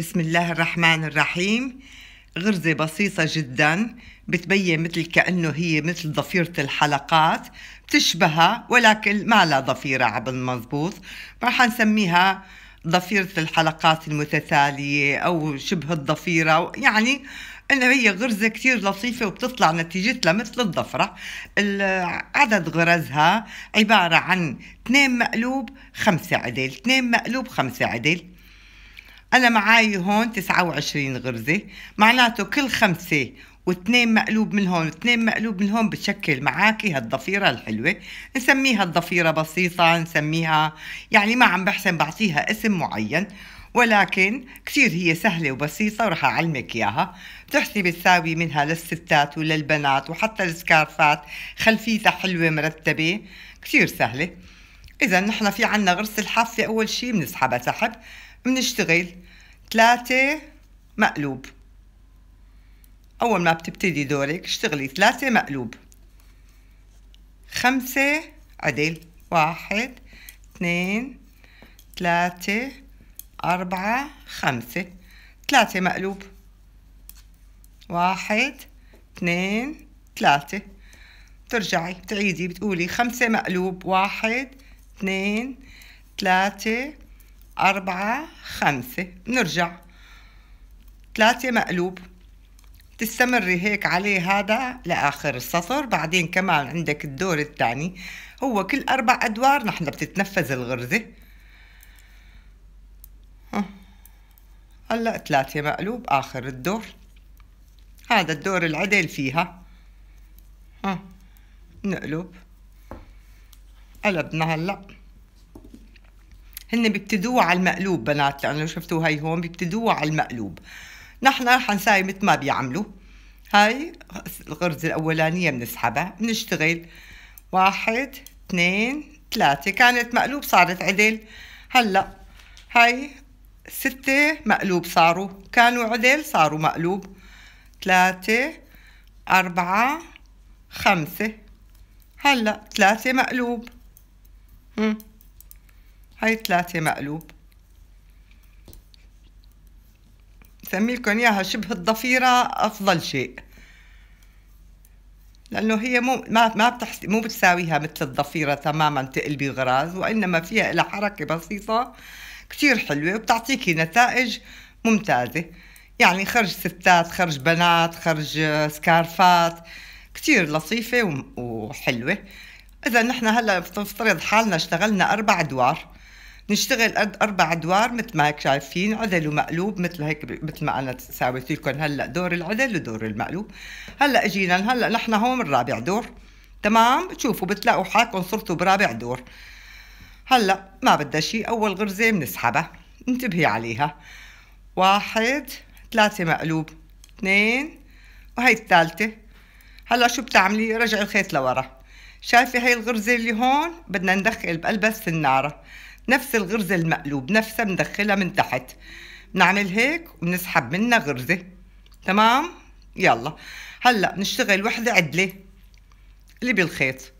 بسم الله الرحمن الرحيم غرزة بسيطة جدا بتبين مثل كأنه هي مثل ضفيرة الحلقات بتشبهها ولكن ما لها ضفيرة عبل مضبوط راح نسميها ضفيرة الحلقات المتتالية أو شبه الضفيرة يعني انه هي غرزه كثير لطيفه وبتطلع نتيجتها مثل الضفره عدد غرزها عباره عن اثنين مقلوب خمسه عدل اثنين مقلوب خمسه عدل أنا معاي هون 29 غرزة معناته كل خمسة واثنين مقلوب من هون واثنين مقلوب من هون بتشكل معاكي هالضفيرة الحلوة نسميها الضفيرة بسيطة نسميها يعني ما عم بحسن بعطيها اسم معين ولكن كثير هي سهلة وبسيطة ورح أعلمك إياها بتحسي بتساوي منها للستات وللبنات وحتى السكارفات خلفيتها حلوة مرتبة كثير سهلة إذا نحن في عنا غرز الحافة أول شي بنسحبها تحت بنشتغل ثلاثة مقلوب أول ما بتبتدي دورك اشتغلي ثلاثة مقلوب خمسة عدل واحد اثنين ثلاثة أربعة خمسة ثلاثة مقلوب واحد اثنين ثلاثة بترجعي بتعيدي بتقولي خمسة مقلوب واحد اثنين ثلاثة أربعة خمسة نرجع ثلاثة مقلوب تستمري هيك عليه هذا لآخر السطر بعدين كمان عندك الدور الثاني هو كل أربع أدوار نحن بتتنفذ الغرزة هلا ثلاثة مقلوب آخر الدور هذا الدور العدل فيها ها نقلب قلبنا هلأ هن بيبتدوه على المقلوب بنات لانه شفتوا هي هون بيبتدوه على المقلوب نحن رح نساوي مثل ما بيعملوا هاي الغرزة الأولانية بنسحبها بنشتغل واحد اثنين ثلاثة كانت مقلوب صارت عدل هلا هاي ستة مقلوب صاروا كانوا عدل صاروا مقلوب ثلاثة أربعة خمسة هلا ثلاثة مقلوب مم. هاي ثلاثة مقلوب لكم إياها شبه الضفيرة أفضل شيء لأنه هي مو ما ما بتحس مو بتساويها مثل الضفيرة تماما تقلبي غراز وإنما فيها لها حركة بسيطة كثير حلوة وبتعطيكي نتائج ممتازة يعني خرج ستات خرج بنات خرج سكارفات كثير لطيفة وحلوة إذا نحن هلا بنفترض حالنا اشتغلنا أربع أدوار نشتغل قد اربع ادوار مثل ما هيك شايفين عدل ومقلوب مثل هيك مثل ما انا ساويت لكم هلا دور العدل ودور المقلوب هلا اجينا هلا نحن هون الرابع دور تمام بتشوفوا بتلاقوا حالكم صرتوا برابع دور هلا ما بدها شيء اول غرزه بنسحبها انتبهي عليها واحد ثلاثة مقلوب اثنين وهي الثالثة هلا شو بتعملي رجعي الخيط لورا شايفة هي الغرزة اللي هون بدنا ندخل بقلبها السنارة نفس الغرزة المقلوب نفسها بندخلها من تحت بنعمل هيك وبنسحب منها غرزة تمام يلا هلا بنشتغل وحدة عدلة اللي بالخيط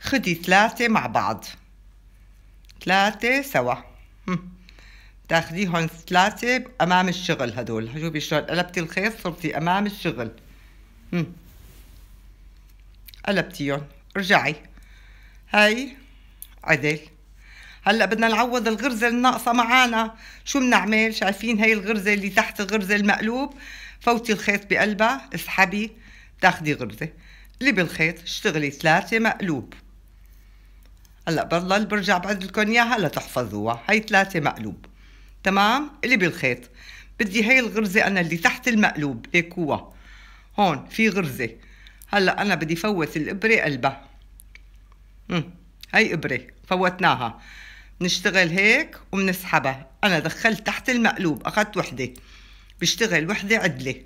خدي ثلاثة مع بعض ثلاثة سوا تاخديهم ثلاثة أمام الشغل هدول شوفي شلون قلبتي الخيط صرتي أمام الشغل مم. قلبتيهم رجعي هاي عدل هلا بدنا نعوض الغرزه الناقصه معانا شو بنعمل شايفين هي الغرزه اللي تحت الغرزه المقلوب فوتي الخيط بقلبها اسحبي تاخدي غرزه اللي بالخيط اشتغلي ثلاثه مقلوب هلا بضل برجع بعد لكم اياها لتحفظوها هي ثلاثه مقلوب تمام اللي بالخيط بدي هي الغرزه انا اللي تحت المقلوب هيك هو هون في غرزه هلا انا بدي فوت الابره قلبها امم هي ابره فوتناها بنشتغل هيك وبنسحبها انا دخلت تحت المقلوب اخذت وحده بشتغل وحده عدله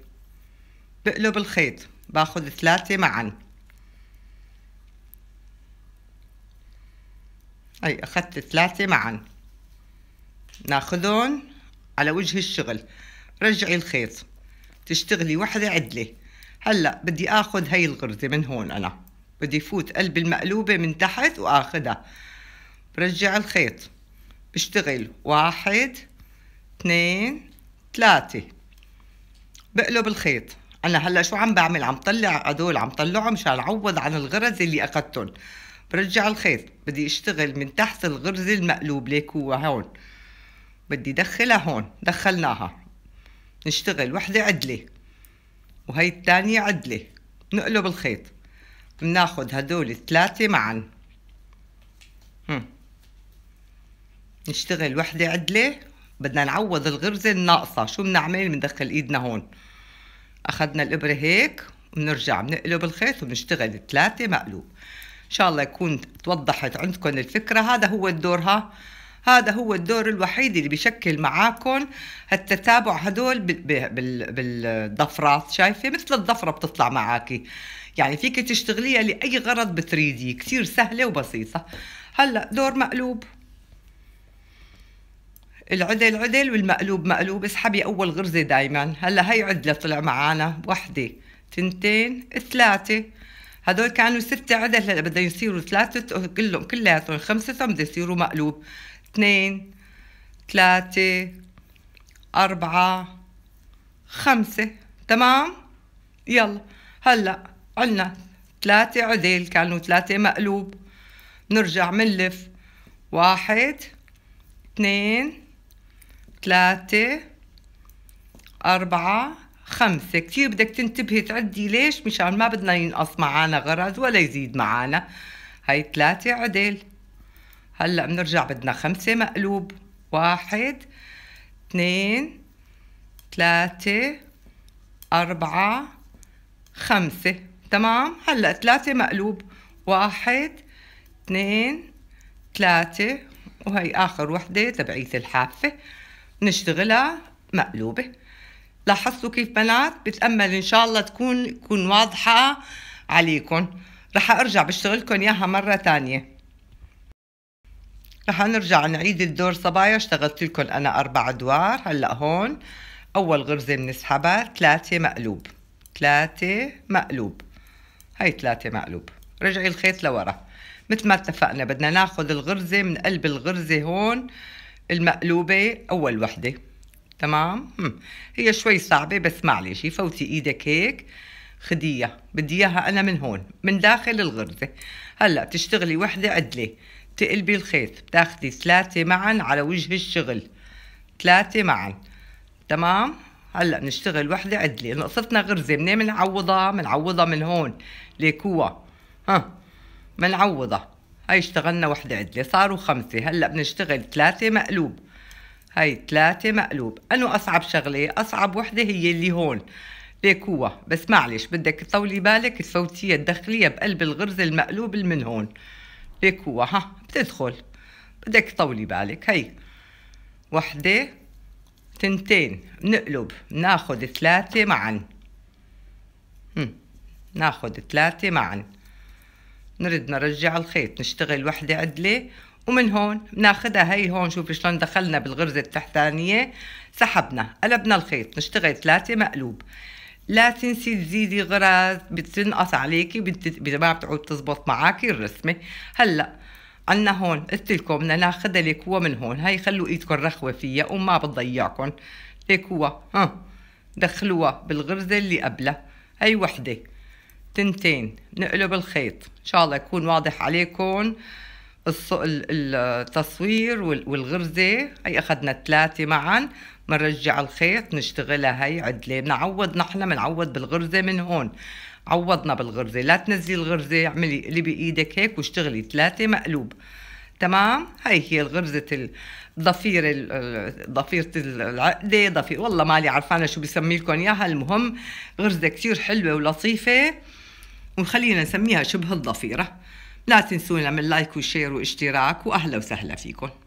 بقلب الخيط باخذ ثلاثه معا اي اخذت ثلاثه معا ناخذهم على وجه الشغل رجعي الخيط تشتغلي وحده عدله هلا بدي اخذ هي الغرزه من هون انا بدي فوت قلب المقلوبه من تحت واخذها برجع الخيط بشتغل واحد اثنين ثلاثة بقلب الخيط أنا هلا شو عم بعمل عم طلع هدول عم طلعهم مشان عوض عن الغرز اللي أخدتهم برجع الخيط بدي اشتغل من تحت الغرزة المقلوب ليك هو هون بدي دخلها هون دخلناها نشتغل وحدة عدلة وهي الثانية عدلة نقلب الخيط بناخد هدول الثلاثة معا هم. نشتغل وحدة عدلة بدنا نعوض الغرزة الناقصة شو بنعمل بندخل ايدنا هون اخدنا الابرة هيك بنرجع بنقلب الخيط وبنشتغل ثلاثة مقلوب ان شاء الله يكون توضحت عندكم الفكرة هذا هو الدورها هذا هو الدور الوحيد اللي بيشكل معاكم هالتتابع هدول بالضفرات شايفه مثل الضفره بتطلع معاكي يعني فيك تشتغليها لاي غرض بتريدي كثير سهله وبسيطه هلا دور مقلوب العدل عدل والمقلوب مقلوب اسحبي اول غرزه دايما هلا هي عدله طلع معانا وحده تنتين ثلاثه هدول كانوا ستة عدل هلا بدهم يصيروا ثلاثة كلهم كلياتهم خمسة بده يصيروا مقلوب اثنين ثلاثة أربعة خمسة تمام يلا هلا عنا ثلاثة عدل كانوا ثلاثة مقلوب نرجع منلف واحد اثنين ثلاثة أربعة خمسة كتير بدك تنتبهي تعدي ليش مشان ما بدنا ينقص معانا غرز ولا يزيد معانا هاي ثلاثة عدل هلأ بنرجع بدنا خمسة مقلوب واحد اثنين ثلاثة أربعة خمسة تمام هلأ ثلاثة مقلوب واحد اثنين ثلاثة وهي آخر وحدة تبعية الحافة نشتغلها مقلوبة لاحظتوا كيف بنات بتأمل إن شاء الله تكون تكون واضحة عليكم رح أرجع بشتغلكم إياها مرة تانية رح نرجع نعيد الدور صبايا اشتغلت لكم أنا أربع أدوار هلأ هون أول غرزة بنسحبها ثلاثة مقلوب ثلاثة مقلوب هاي ثلاثة مقلوب رجعي الخيط لورا مثل ما اتفقنا بدنا ناخد الغرزة من قلب الغرزة هون المقلوبة أول وحدة تمام هي شوي صعبة بس معلش فوتي إيدك هيك خديها بدي اياها انا من هون من داخل الغرزه هلا تشتغلي وحده عدله تقلبي الخيط بتاخدي ثلاثه معا على وجه الشغل ثلاثه معا تمام هلا نشتغل وحده عدله نقصتنا غرزه منين بنعوضها بنعوضها من هون ليكوها ها بنعوضها هاي اشتغلنا وحدة عدلة صاروا خمسة هلأ بنشتغل ثلاثة مقلوب هاي ثلاثة مقلوب أنو أصعب شغلة أصعب وحدة هي اللي هون ليك بس معلش بدك تطولي بالك تفوتيها تدخليها بقلب الغرز المقلوب من هون ليك ها بتدخل بدك تطولي بالك هاي وحدة تنتين بنقلب ناخد ثلاثة معا ناخد ثلاثة معا نرد نرجع الخيط نشتغل وحدة عدلة ومن هون بناخدها هي هون شوفي شلون دخلنا بالغرزة التحتانية سحبنا قلبنا الخيط نشتغل ثلاثة مقلوب لا تنسي تزيدي غراز بتنقص عليكي ما بتعود تزبط معاكي الرسمة هلأ عنا هون قلت لكم بدنا ناخدها ليكوا من هون هي خلوا ايدكم رخوة فيها وما بتضيعكم ليكوا ها دخلوها بالغرزة اللي قبلها هي وحدة تنتين نقلب الخيط ان شاء الله يكون واضح عليكم التصوير والغرزة هي أخذنا الثلاثة معا بنرجع الخيط نشتغلها هي عدلة بنعوض نحن بنعوض بالغرزة من هون عوضنا بالغرزة لا تنزلي الغرزة اعملي اللي بإيدك هيك واشتغلي ثلاثة مقلوب تمام هي هي غرزة الضفيرة ضفيرة العقدة ضفيرة والله مالي عرفانة شو بسمي لكم إياها المهم غرزة كثير حلوة ولطيفة ونخلينا نسميها شبه الضفيرة لا تنسونا من لايك وشير واشتراك وأهلا وسهلا فيكم